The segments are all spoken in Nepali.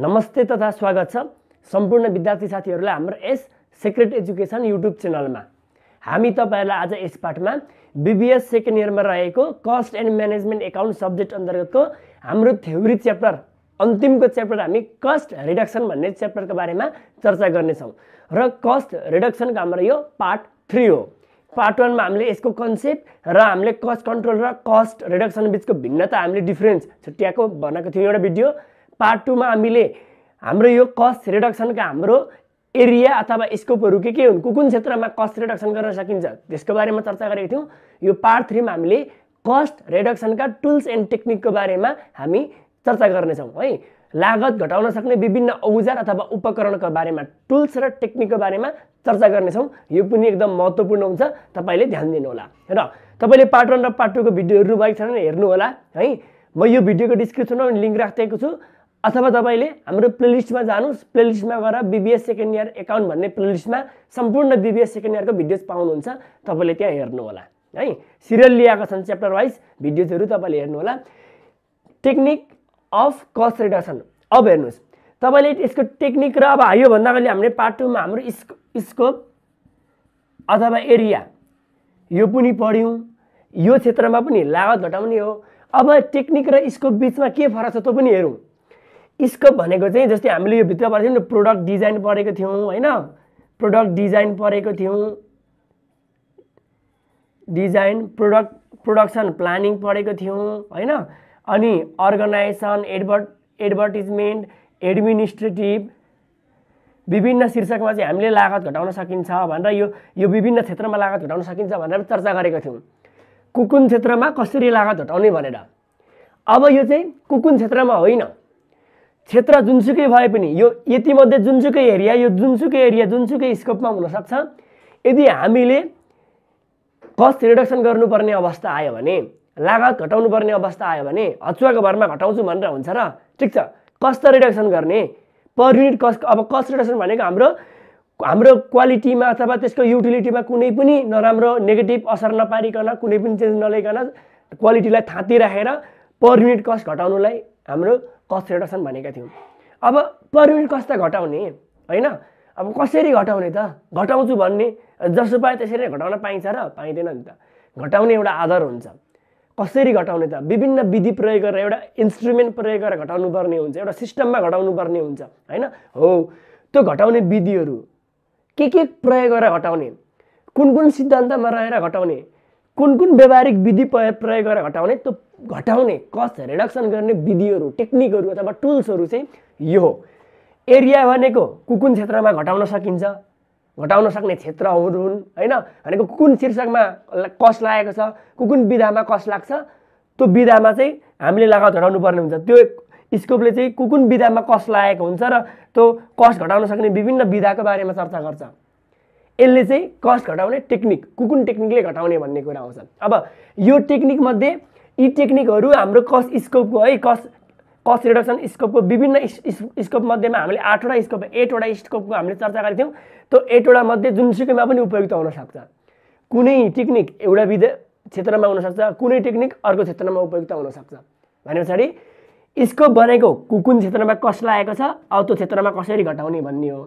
नमस्ते तथा स्वागत छ सम्पूर्ण विद्यार्थी साथीहरूलाई हाम्रो यस सेक्रेट एजुकेसन युट्युब च्यानलमा हामी तपाईँहरूलाई आज यस पाठमा बिबिएस सेकेन्ड इयरमा रहेको cost and management account subject अन्तर्गतको हाम्रो थ्योरी च्याप्टर अन्तिमको च्याप्टर हामी कस्ट रिडक्सन भन्ने च्याप्टरको बारेमा चर्चा गर्नेछौँ र कस्ट रिडक्सनको हाम्रो यो पार्ट थ्री हो पार्ट वानमा हामीले यसको कन्सेप्ट र हामीले कस्ट कन्ट्रोल र कस्ट रिडक्सन बिचको भिन्नता हामीले डिफ्रेन्स छुट्याएको भनेको थियौँ एउटा भिडियो पार्ट टूमा हामीले हाम्रो यो कस्ट रिडक्सनका हाम्रो एरिया अथवा स्कोपहरू के के हुन् कुन कुन क्षेत्रमा कस्ट रिडक्सन गर्न सकिन्छ त्यसको बारेमा चर्चा गरेको थियौँ यो पार्ट थ्रीमा हामीले कस्ट रिडक्सनका टुल्स एन्ड टेक्निकको बारेमा हामी चर्चा गर्नेछौँ है लागत घटाउन सक्ने विभिन्न औजार अथवा उपकरणको बारेमा टुल्स र टेक्निकको बारेमा चर्चा गर्नेछौँ यो पनि एकदम महत्त्वपूर्ण हुन्छ तपाईँले ध्यान दिनुहोला र तपाईँले पार्ट वान र पार्ट टूको भिडियो हेर्नुभएको छैन हेर्नुहोला है म यो भिडियोको डिस्क्रिप्सनमा पनि लिङ्क राखिदिएको छु अथवा तपाईँले हाम्रो प्लेलिस्टमा जानुहोस् प्लेलिस्टमा गएर बिबिएस सेकेन्ड इयर एकाउन्ट भन्ने प्लेलिस्टमा सम्पूर्ण बिबिएस सेकेन्ड इयरको भिडियोज पाउनुहुन्छ तपाईँले त्यहाँ हेर्नुहोला है सिरियल लिएको छन् च्याप्टर वाइज भिडियोजहरू तपाईँले हेर्नुहोला टेक्निक अफ कस्ट रिडक्सन अब हेर्नुहोस् तपाईँले यसको टेक्निक र अब भन्दा अगाडि हामीले पार्ट टूमा हाम्रो स्को स्कोप अथवा एरिया यो पनि पढ्यौँ यो क्षेत्रमा पनि लागत घटाउने हो अब टेक्निक र स्कोप बिचमा के फरक छ त्यो पनि हेरौँ स्कोप भनेको चाहिँ जस्तै हामीले यो भित्र परेको थियौँ प्रोडक्ट डिजाइन पढेको थियौँ होइन प्रोडक्ट डिजाइन पढेको थियौँ डिजाइन प्रोडक्ट प्रोडक्सन प्लानिङ पढेको थियौँ होइन अनि अर्गनाइजेसन एडभर्ट एडभर्टिजमेन्ट एडमिनिस्ट्रेटिभ विभिन्न शीर्षकमा चाहिँ हामीले लागत घटाउन सकिन्छ भनेर यो यो विभिन्न क्षेत्रमा लागत घटाउन सकिन्छ भनेर चर्चा गरेको थियौँ कुकुन क्षेत्रमा कसरी लागत घटाउने भनेर अब यो चाहिँ कुकुन क्षेत्रमा होइन क्षेत्र जुनसुकै भए पनि यो यतिमध्ये जुनसुकै एरिया यो जुनसुकै एरिया जुनसुकै स्कोपमा हुनसक्छ यदि हामीले कस्ट रिडक्सन गर्नुपर्ने अवस्था आयो भने लागत घटाउनुपर्ने अवस्था आयो भने हचुवाको भरमा घटाउँछु भनेर हुन्छ र ठिक छ कस्ट रिडक्सन गर्ने पर युनिट कस्ट अब कस्ट रिडक्सन भनेको हाम्रो हाम्रो क्वालिटीमा अथवा त्यसको युटिलिटीमा कुनै पनि नराम्रो नेगेटिभ असर नपारिकन कुनै पनि चेन्ज नल्याइकन क्वालिटीलाई थाँती राखेर पर युनिट कस्ट घटाउनुलाई हाम्रो कस्ट रिडक्सन भनेका थियौँ अब पर युनिट कस्ट घटाउने होइन अब कसरी घटाउने त घटाउँछु भन्ने जसो पायो त्यसरी नै घटाउन पाइन्छ र पाइँदैन नि त घटाउने एउटा आधार हुन्छ कसरी घटाउने त विभिन्न विधि प्रयोग गरेर एउटा इन्स्ट्रुमेन्ट प्रयोग गरेर घटाउनु पर्ने हुन्छ एउटा सिस्टममा घटाउनु पर्ने हुन्छ होइन हो त्यो घटाउने विधिहरू के के प्रयोग गरेर घटाउने कुन कुन सिद्धान्तमा रहेर घटाउने कुन कुन व्यावहारिक विधि प्रयोग गरेर घटाउने त्यो घटाउने कस्ट रिडक्सन गर्ने विधिहरू टेक्निकहरू अथवा टुल्सहरू चाहिँ यो हो एरिया भनेको कुन क्षेत्रमा घटाउन सकिन्छ घटाउन सक्ने क्षेत्रहरू हुन् होइन भनेको कुन शीर्षकमा कस्ट लागेको छ कुन विधामा कस्ट लाग्छ त्यो विधामा चाहिँ हामीले लागत घटाउनु पर्ने हुन्छ त्यो स्कोपले चाहिँ कुन विधामा कस्ट लागेको हुन्छ र त्यो कस्ट घटाउन सक्ने विभिन्न विधाको बारेमा चर्चा गर्छ यसले चाहिँ कस्ट घटाउने टेक्निक कुन टेक्निकले घटाउने भन्ने कुरा आउँछ अब यो टेक्निकमध्ये यी टेक्निकहरू हाम्रो कस स्कोपको है कस्ट कस्ट रिडक्सन स्कोपको विभिन्न स्कोपमध्येमा हामीले आठवटा स्कोप एटवटा स्कोपको हामीले चर्चा गरेको थियौँ त्यो एटवटा मध्ये जुनसुकैमा पनि उपयुक्त हुनसक्छ कुनै टेक्निक एउटा विध क्षेत्रमा हुनसक्छ कुनै टेक्निक अर्को क्षेत्रमा उपयुक्त हुनसक्छ भने पछाडि स्कोप बनेको कुन क्षेत्रमा कस लागेको छ अब त्यो क्षेत्रमा कसरी घटाउने भन्ने हो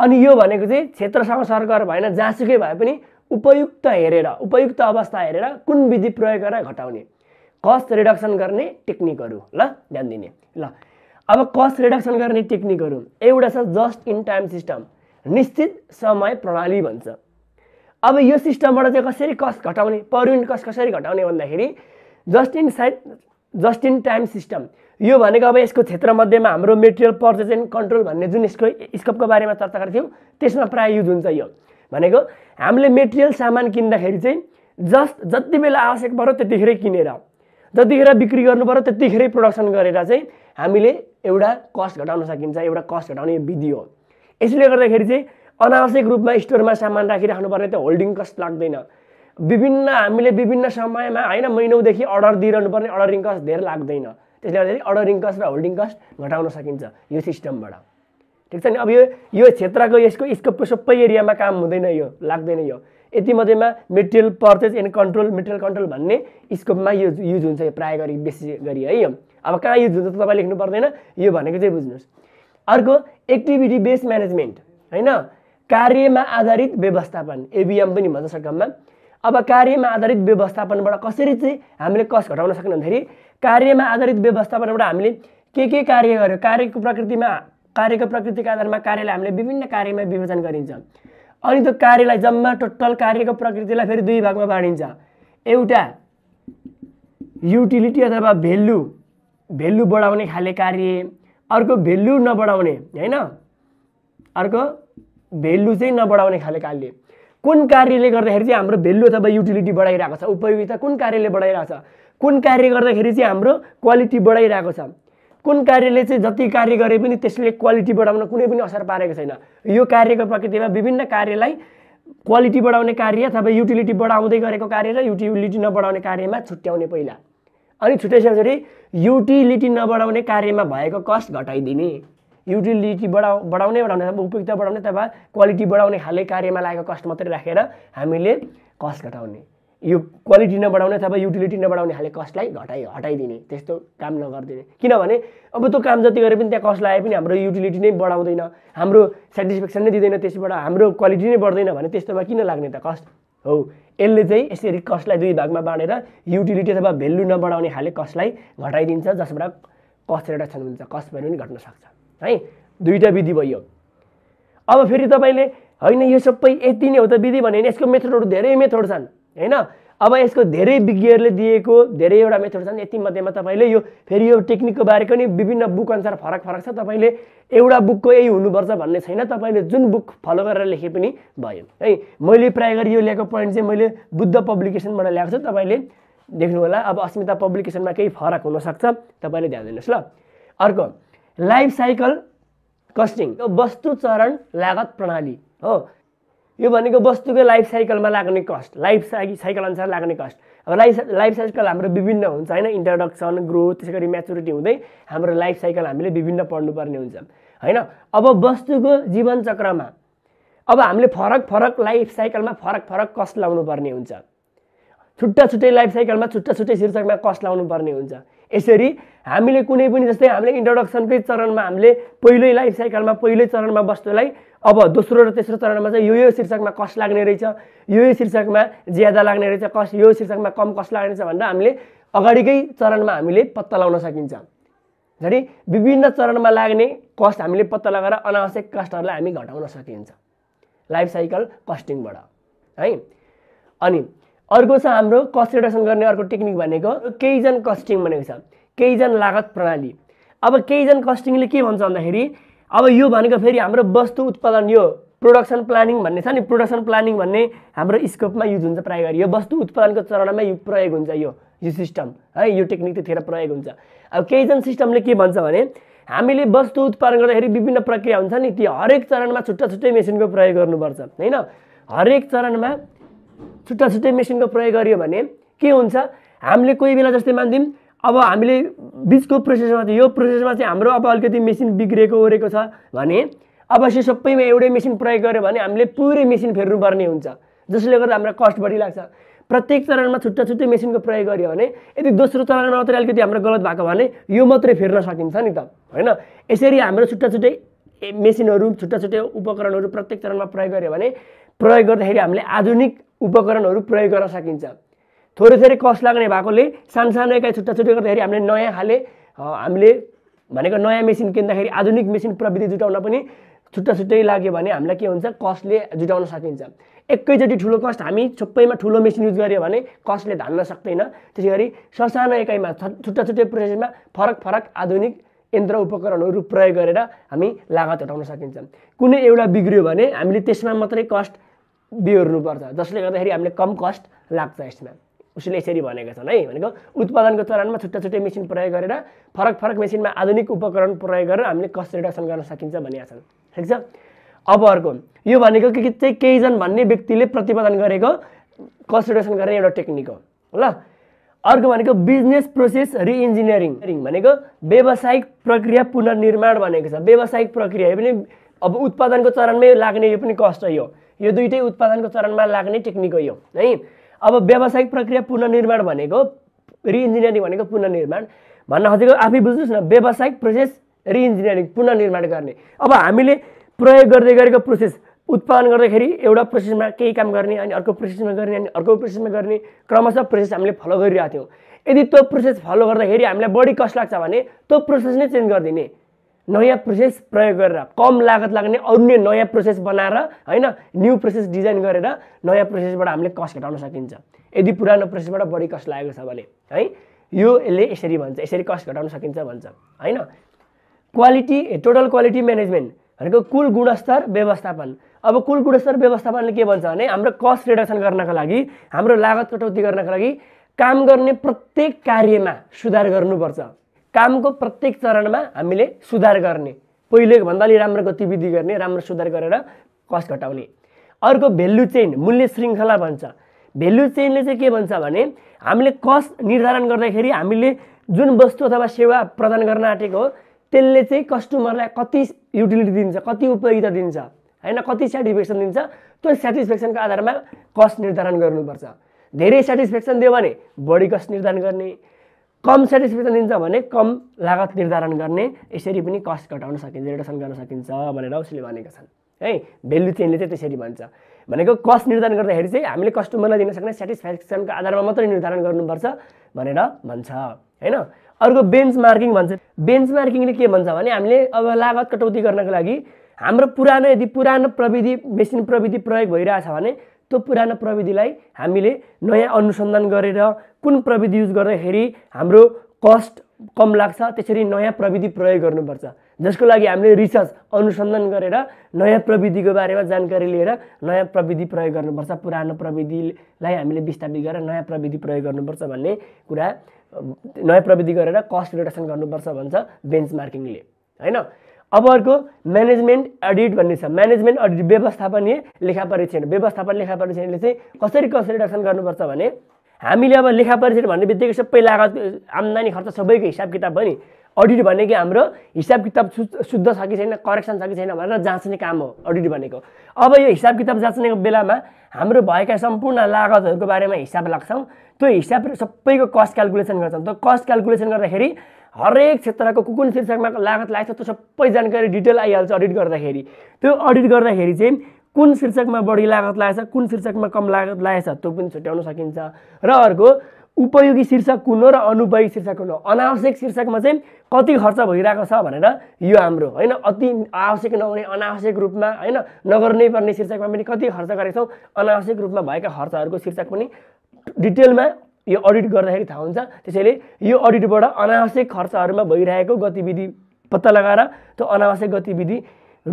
अनि यो भनेको चाहिँ क्षेत्रसँग सरकार भएन जहाँसुकै भए पनि उपयुक्त हेरेर उपयुक्त अवस्था हेरेर कुन विधि प्रयोग गरेर घटाउने कस्ट रिडक्सन गर्ने टेक्निकहरू ल ध्यान दिने ल अब कस्ट रिडक्सन गर्ने टेक्निकहरू एउटा छ जस्ट इन टाइम सिस्टम निश्चित समय प्रणाली भन्छ अब यो सिस्टमबाट चाहिँ कसरी कस्ट घटाउने पर युनिट कस्ट कसरी घटाउने भन्दाखेरि just in side just in time system यो भनेको अब यसको क्षेत्रमध्येमा हाम्रो मेटेरियल पर्चेज एन्ड कन्ट्रोल भन्ने जुन यसको स्कोपको बारेमा चर्चा गरेको थियौँ त्यसमा प्रायः युज हुन्छ यो भनेको हामीले मेटेरियल सामान किन्दाखेरि चाहिँ जस्ट जति बेला आवश्यक पऱ्यो त्यतिखेरै किनेर जतिखेर बिक्री गर्नु पऱ्यो त्यतिखेरै प्रडक्सन गरेर चाहिँ हामीले एउटा कस्ट घटाउन सकिन्छ एउटा कस्ट घटाउने विधि हो यसले गर्दाखेरि चाहिँ अनावश्यक रूपमा स्टोरमा सामान पर्ने त होल्डिङ कस्ट लाग्दैन विभिन्न हामीले विभिन्न समयमा होइन महिनौदेखि अर्डर दिइरहनु पर्ने अर्डरिङ कस्ट धेरै लाग्दैन त्यसले गर्दाखेरि अर्डरिङ कस्ट र होल्डिङ कस्ट घटाउन सकिन्छ यो सिस्टमबाट ठिक छ नि अब यो यो क्षेत्रको यसको स्कोप सबै एरियामा काम हुँदैन यो लाग्दैन यो यति मध्येमा material purchase and control material control भन्ने स्कोपमा यो युज हुन्छ यो प्रायः गरी बेसी गरी है अब कहाँ युज हुन्छ तपाईँ लेख्नु पर्दैन यो भनेको चाहिँ बुझ्नुहोस् अर्को एक्टिभिटी बेस म्यानेजमेन्ट होइन कार्यमा आधारित व्यवस्थापन एबिएम पनि भन्छ सर्टकममा अब कार्यमा आधारित व्यवस्थापनबाट कसरी चाहिँ हामीले कस घटाउन सक्ने भन्दाखेरि कार्यमा आधारित व्यवस्थापनबाट हामीले के के कार्य गर्यो कार्यको प्रकृतिमा कार्यको प्रकृतिको आधारमा कार्यलाई हामीले विभिन्न कार्यमा विभाजन गरिन्छ अनि त्यो कार्यलाई जम्मा टोटल कार्यको प्रकृतिलाई फेरि दुई भागमा बाँडिन्छ एउटा युटिलिटी अथवा भेल्यु भेल्यु बढाउने खाले कार्य अर्को भेल्यु नबढाउने होइन अर्को भेल्यु चाहिँ नबढाउने खाले कार्य कुन कार्यले गर्दाखेरि चाहिँ हाम्रो भेल्यु अथवा युटिलिटी बढाइरहेको छ उपयोगिता कुन कार्यले बढाइरहेको छ कुन कार्य गर्दाखेरि चाहिँ हाम्रो क्वालिटी बढाइरहेको छ कुन कार्यले चाहिँ जति कार्य गरे पनि त्यसले क्वालिटी बढाउन कुनै पनि असर पारेको छैन यो कार्यको प्रकृतिमा विभिन्न कार्यलाई क्वालिटी बढाउने कार्य अथवा युटिलिटी बढाउँदै गरेको कार्य र युटिलिटी नबढाउने कार्यमा छुट्याउने पहिला अनि छुट्याइसकेपछि युटिलिटी नबढाउने कार्यमा भएको कस्ट घटाइदिने युटिलिटी बढाउ बढाउने बढाउने अथवा उपयुक्त बढाउने अथवा क्वालिटी बढाउने खाले कार्यमा लागेको कस्ट मात्रै राखेर हामीले कस्ट घटाउने यो क्वालिटी नबढाउने अथवा युटिलिटी नबढाउने खाले कस्टलाई घटाइ हटाइदिने त्यस्तो काम नगरिदिने किनभने अब त्यो काम जति गरे पनि त्यहाँ कस्ट लगाए पनि हाम्रो युटिलिटी नै बढाउँदैन हाम्रो सेटिस्फ्याक्सन नै दिँदैन त्यसबाट हाम्रो क्वालिटी नै बढ्दैन भने त्यस्तोमा किन लाग्ने त कस्ट हो यसले चाहिँ यसरी कस्टलाई दुई भागमा बाँडेर युटिलिटी अथवा भेल्यु नबढाउने खाले कस्टलाई घटाइदिन्छ जसबाट कस्ट रिडक्सन हुन्छ कस्ट भेल्यु पनि घट्न सक्छ है दुईवटा विधि भयो अब फेरि तपाईँले होइन यो सबै यति नै हो त विधि भने यसको मेथडहरू धेरै मेथड छन् होइन अब यसको धेरै विज्ञहरूले दिएको धेरैवटा मेथड छन् यति मध्येमा तपाईँले यो फेरि यो टेक्निकको बारे पनि विभिन्न बुक अनुसार फरक फरक छ तपाईँले एउटा बुकको यही हुनुपर्छ भन्ने छैन तपाईँले जुन बुक फलो गरेर लेखे पनि भयो है मैले प्रायः गरी यो ल्याएको पोइन्ट चाहिँ मैले बुद्ध पब्लिकेसनबाट ल्याएको छु तपाईँले देख्नु होला अब अस्मिता पब्लिकेसनमा केही फरक हुनसक्छ तपाईँले ध्यान दिनुहोस् ल अर्को लाइफ साइकल कस्टिङ वस्तु चरण लागत प्रणाली हो यो भनेको वस्तुको लाइफ साइकलमा लाग्ने कस्ट लाइफ साइ साइकल अनुसार लाग्ने कस्ट अब लाइफ लाइफ साइकल हाम्रो विभिन्न हुन्छ होइन इन्ट्रोडक्सन ग्रोथ त्यसै गरी म्याचुरिटी हुँदै हाम्रो लाइफ साइकल हामीले विभिन्न पढ्नुपर्ने हुन्छ होइन अब वस्तुको जीवन चक्रमा अब हामीले फरक फरक लाइफ साइकलमा फरक फरक कस्ट लाउनु पर्ने हुन्छ छुट्टा छुट्टै लाइफ साइकलमा छुट्टा छुट्टै शीर्षकमा कस्ट लाउनु पर्ने हुन्छ यसरी हामीले कुनै पनि जस्तै हामीले इन्ट्रोडक्सनकै चरणमा हामीले पहिल्यै लाइफ साइकलमा पहिल्यै चरणमा वस्तुलाई अब दोस्रो र तेस्रो चरणमा चाहिँ यो यो शीर्षकमा कस्ट लाग्ने रहेछ यो यो शीर्षकमा ज्यादा लाग्ने रहेछ कस्ट यो शीर्षकमा कम कस्ट लाग्ने रहेछ भनेर हामीले अगाडिकै चरणमा हामीले पत्ता लगाउन सकिन्छ झन् विभिन्न चरणमा लाग्ने कस्ट हामीले पत्ता लगाएर अनावश्यक कस्टहरूलाई हामी घटाउन सकिन्छ लाइफ साइकल कस्टिङबाट है अनि अर्को छ हाम्रो कस्ट रिडक्सन गर्ने अर्को टेक्निक भनेको केइजन कस्टिङ भनेको छ केइजन लागत प्रणाली अब केही जन कस्टिङले के भन्छ भन्दाखेरि अब यो भनेको फेरि हाम्रो वस्तु उत्पादन यो प्रोडक्सन प्लानिङ भन्ने छ नि प्रोडक्सन प्लानिङ भन्ने हाम्रो स्कोपमा युज हुन्छ प्रायः गरी यो वस्तु उत्पादनको चरणमा यो प्रयोग हुन्छ यो यो सिस्टम है यो टेक्निक त्यतिखेर प्रयोग हुन्छ अब केहीजन सिस्टमले के भन्छ भने हामीले वस्तु उत्पादन गर्दाखेरि विभिन्न प्रक्रिया हुन्छ नि ती हरेक चरणमा छुट्टा छुट्टै मेसिनको प्रयोग गर्नुपर्छ होइन हरेक चरणमा छुट्टा छुट्टै मेसिनको प्रयोग गर्यो भने के हुन्छ हामीले कोही बेला जस्तै मानिदिउँ अब हामीले बिचको प्रोसेसमा चाहिँ यो प्रोसेसमा चाहिँ हाम्रो अब अलिकति मेसिन बिग्रेको ओरेको छ भने अवश्य सबैमा एउटै मेसिन प्रयोग गऱ्यो भने हामीले पुरै मेसिन फेर्नुपर्ने हुन्छ जसले गर्दा हाम्रो कस्ट बढी लाग्छ प्रत्येक चरणमा छुट्टा छुट्टै मेसिनको प्रयोग गर्यो भने यदि दोस्रो चरणमा मात्रै अलिकति हाम्रो गलत भएको भने यो मात्रै फेर्न सकिन्छ नि त होइन यसरी हाम्रो छुट्टा छुट्टै मेसिनहरू छुट्टा छुट्टै उपकरणहरू प्रत्येक चरणमा प्रयोग गऱ्यो भने प्रयोग गर्दाखेरि हामीले आधुनिक उपकरणहरू प्रयोग गर्न सकिन्छ थोरै थोरै कस्ट लाग्ने भएकोले सानो एकाइ छुट्टा छुट्टै गर्दाखेरि हामीले नयाँ खाले हामीले भनेको नयाँ मेसिन किन्दाखेरि आधुनिक मेसिन प्रविधि जुटाउन पनि छुट्टा छुट्टै लाग्यो भने हामीलाई के हुन्छ कस्टले जुटाउन सकिन्छ एकैचोटि ठुलो कस्ट हामी सबैमा ठुलो मेसिन युज गऱ्यो भने कस्टले धान्न सक्दैन त्यसै गरी ससानो एकाइमा छुट्टा छुट्टै प्रोसेसमा फरक फरक आधुनिक यन्त्र उपकरणहरू प्रयोग गरेर हामी लागत हटाउन सकिन्छ कुनै एउटा बिग्रियो भने हामीले त्यसमा मात्रै कस्ट बिहोर्नुपर्छ जसले गर्दाखेरि हामीले कम कस्ट लाग्छ यसमा उसले यसरी भनेका छन् है भनेको उत्पादनको चरणमा छुट्टा छुट्टै मेसिन प्रयोग गरेर फरक फरक मेसिनमा आधुनिक उपकरण प्रयोग गरेर हामीले कस्ट रिडक्सन गर्न सकिन्छ भनेका छन् ठिक छ अब अर्को यो भनेको के चाहिँ जन भन्ने व्यक्तिले प्रतिपादन गरेको कस्ट रिडक्सन गर्ने एउटा टेक्निक हो ल अर्को भनेको बिजनेस प्रोसेस रिइन्जिनियरिङ भनेको व्यावसायिक प्रक्रिया पुनर्निर्माण भनेको छ व्यावसायिक प्रक्रिया यो पनि अब उत्पादनको चरणमै लाग्ने यो पनि कस्ट हो यो दुइटै उत्पादनको चरणमा लाग्ने टेक्निक हो यो है अब व्यावसायिक प्रक्रिया पुनर्निर्माण भनेको रिइन्जिनियरिङ भनेको पुनर्निर्माण भन्न खोजेको आफै बुझ्नुहोस् न व्यावसायिक प्रोसेस रिइन्जिनियरिङ पुनर्निर्माण गर्ने अब हामीले प्रयोग गर्दै गरेको प्रोसेस उत्पादन गर्दाखेरि एउटा प्रोसेसमा केही काम गर्ने अनि अर्को प्रोसेसमा गर्ने अनि अर्को प्रोसेसमा गर्ने क्रमशः प्रोसेस हामीले फलो गरिरहेको थियौँ यदि त्यो प्रोसेस फलो गर्दाखेरि हामीलाई बढी कस्ट लाग्छ भने त्यो प्रोसेस नै चेन्ज गरिदिने नयाँ प्रोसेस प्रयोग गरेर कम लागत लाग्ने अन्य नयाँ प्रोसेस बनाएर होइन न्यू प्रोसेस डिजाइन गरेर नयाँ प्रोसेसबाट हामीले कस्ट घटाउन सकिन्छ यदि पुरानो प्रोसेसबाट बढी कस्ट लागेको छ भने है यो यसले यसरी भन्छ यसरी कस्ट घटाउन सकिन्छ भन्छ होइन क्वालिटी टोटल क्वालिटी म्यानेजमेन्ट भनेको कुल गुणस्तर व्यवस्थापन अब कुल गुणस्तर व्यवस्थापनले के भन्छ भने हाम्रो कस्ट रिडक्सन गर्नको लागि हाम्रो लागत कटौती गर्नको लागि काम गर्ने प्रत्येक कार्यमा सुधार गर्नुपर्छ कामको प्रत्येक चरणमा हामीले सुधार गर्ने पहिले भन्दा अलि राम्रो गतिविधि गर्ने राम्रो सुधार गरेर कस्ट घटाउने अर्को भेल्यु चेन मूल्य श्रृङ्खला भन्छ भेल्यु चेनले चाहिँ के भन्छ भने हामीले कस्ट निर्धारण गर्दाखेरि हामीले जुन वस्तु अथवा सेवा प्रदान गर्न आँटेको हो त्यसले चाहिँ कस्टमरलाई कति युटिलिटी दिन्छ कति उपयोगिता दिन्छ होइन कति सेटिसफेक्सन दिन्छ त्यो सेटिसफेक्सनको आधारमा कस्ट निर्धारण गर्नुपर्छ धेरै सेटिस्फ्याक्सन दियो भने बढी कस्ट निर्धारण गर्ने कम सेटिस्फेक्सन दिन्छ भने कम लागत निर्धारण गर्ने यसरी पनि कस्ट घटाउन सकिन्छ रिडक्सन गर्न सकिन्छ भनेर उसले भनेका छन् है भेल्यु चेनले चाहिँ त्यसरी भन्छ भनेको कस्ट निर्धारण गर्दाखेरि चाहिँ हामीले कस्टमरलाई दिन सक्ने सेटिस्फ्याक्सनको आधारमा मात्रै निर्धारण गर्नुपर्छ भनेर भन्छ होइन अर्को बेन्च मार्किङ भन्छ बेन्च मार्किङले के भन्छ भने हामीले अब लागत कटौती गर्नको लागि हाम्रो पुरानो यदि पुरानो प्रविधि मेसिन प्रविधि प्रयोग भइरहेछ भने त्यो पुरानो प्रविधिलाई हामीले नयाँ अनुसन्धान गरेर कुन प्रविधि युज गर्दाखेरि हाम्रो कस्ट कम लाग्छ त्यसरी नयाँ प्रविधि प्रयोग गर्नुपर्छ जसको लागि हामीले रिसर्च अनुसन्धान गरेर नयाँ प्रविधिको बारेमा जानकारी लिएर नयाँ प्रविधि प्रयोग गर्नुपर्छ पुरानो प्रविधिलाई हामीले विस्थापित गरेर नयाँ प्रविधि प्रयोग गर्नुपर्छ भन्ने कुरा नयाँ प्रविधि गरेर कस्ट रिडक्सन गर्नुपर्छ भन्छ बेन्च मार्किङले होइन अब अर्को म्यानेजमेन्ट अडिट भन्ने छ म्यानेजमेन्ट अडिट व्यवस्थापनीय परीक्षण व्यवस्थापन लेखा परीक्षणले चाहिँ कसरी कसरी रक्षण गर्नुपर्छ भने हामीले अब लेखा परीक्षण भन्ने बित्तिकै सबै लागत आम्दानी खर्च सबैको हिसाब किताब पनि अडिट भनेको हाम्रो हिसाब किताब शुद्ध छ कि छैन करेक्सन छ कि छैन भनेर जाँच्ने काम हो अडिट भनेको अब यो हिसाब किताब जाँच्ने बेलामा हाम्रो भएका सम्पूर्ण लागतहरूको बारेमा हिसाब लाग्छौँ त्यो हिसाब सबैको कस्ट क्यालकुलेसन गर्छौँ त्यो कस्ट क्यालकुलेसन गर्दाखेरि हरेक क्षेत्रको कुन कुन शीर्षकमा लागत लागेको छ त्यो सबै जानकारी डिटेल आइहाल्छ अडिट गर्दाखेरि त्यो अडिट गर्दाखेरि चाहिँ कुन शीर्षकमा बढी लागत लागेछ कुन शीर्षकमा कम लागत लागेछ त्यो पनि छुट्याउन सकिन्छ र अर्को उपयोगी शीर्षक कुन हो र अनुपयोगी शीर्षक कुन हो अनावश्यक शीर्षकमा चाहिँ कति खर्च भइरहेको छ भनेर यो हाम्रो होइन अति आवश्यक नहुने अनावश्यक रूपमा होइन नगर्नै पर्ने शीर्षकमा पनि कति खर्च गरेको छौँ अनावश्यक रूपमा भएका खर्चहरूको शीर्षक पनि डिटेलमा यो अडिट गर्दाखेरि थाहा हुन्छ त्यसैले यो अडिटबाट अनावश्यक खर्चहरूमा भइरहेको गतिविधि पत्ता लगाएर त्यो अनावश्यक गतिविधि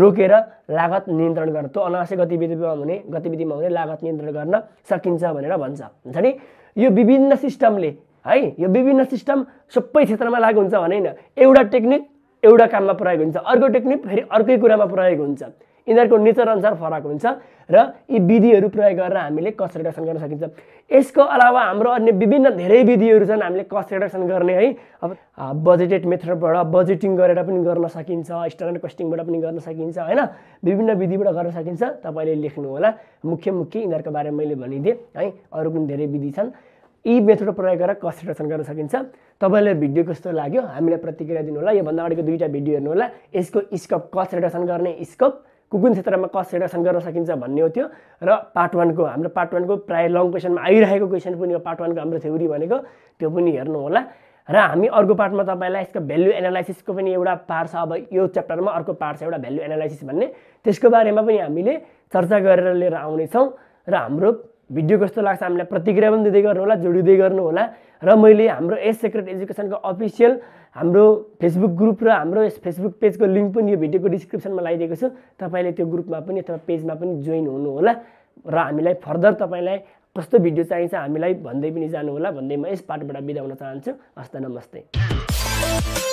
रोकेर लागत नियन्त्रण गर्न त्यो अनावश्यक गतिविधिमा हुने गतिविधिमा हुने लागत नियन्त्रण गर्न सकिन्छ भनेर भन्छ हुन्छ नि यो विभिन्न सिस्टमले है यो विभिन्न सिस्टम सबै क्षेत्रमा लागु हुन्छ भने एउटा टेक्निक एउटा काममा प्रयोग हुन्छ अर्को टेक्निक फेरि अर्कै कुरामा प्रयोग हुन्छ यिनीहरूको नेचरअनुसार फरक हुन्छ र यी विधिहरू प्रयोग गरेर हामीले कस्ट रिडक्सन गर्न सकिन्छ यसको अलावा हाम्रो अन्य विभिन्न धेरै विधिहरू छन् हामीले कस्ट रिडक्सन गर्ने है अब बजेटेड मेथडबाट बजेटिङ गरेर पनि गर्न सकिन्छ स्ट्यान्डर्ड कस्टिङबाट पनि गर्न सकिन्छ होइन विभिन्न विधिबाट गर्न सकिन्छ तपाईँले लेख्नु होला मुख्य मुख्य यिनीहरूको बारेमा मैले भनिदिएँ है अरू पनि धेरै विधि छन् यी मेथड प्रयोग गरेर कस्ट रिडक्सन गर्न सकिन्छ तपाईँलाई भिडियो कस्तो लाग्यो हामीलाई प्रतिक्रिया दिनु दिनुहोला योभन्दा अगाडिको दुईवटा भिडियो हेर्नु होला यसको स्कोप कस्ट रिडक्सन गर्ने स्कोप कुन कुन क्षेत्रमा कस रिडक्सन गर्न सकिन्छ भन्ने हो त्यो र पार्ट वानको हाम्रो पार्ट वानको प्रायः लङ क्वेसनमा आइरहेको क्वेसन पनि हो पार्ट वानको हाम्रो थ्योरी भनेको त्यो पनि हेर्नु होला र हामी अर्को पार्टमा तपाईँलाई यसको भेल्यु एनालाइसिसको पनि एउटा पार्ट छ अब यो च्याप्टरमा अर्को पार्ट छ एउटा भेल्यु एनालाइसिस भन्ने त्यसको बारेमा पनि हामीले चर्चा गरेर लिएर आउनेछौँ र हाम्रो भिडियो कस्तो लाग्छ हामीलाई प्रतिक्रिया पनि दिँदै गर्नु होला जोडिँदै गर्नु होला र मैले हाम्रो एस सेक्रेट एजुकेसनको अफिसियल हाम्रो फेसबुक ग्रुप र हाम्रो यस फेसबुक पेजको लिङ्क पनि यो भिडियोको डिस्क्रिप्सनमा लगाइदिएको छु तपाईँले त्यो ग्रुपमा पनि अथवा पेजमा पनि जोइन हुनुहोला र हामीलाई फर्दर तपाईँलाई कस्तो भिडियो चाहिन्छ हामीलाई भन्दै पनि जानुहोला भन्दै म यस पार्टबाट बिदा हुन चाहन्छु हस्त नमस्ते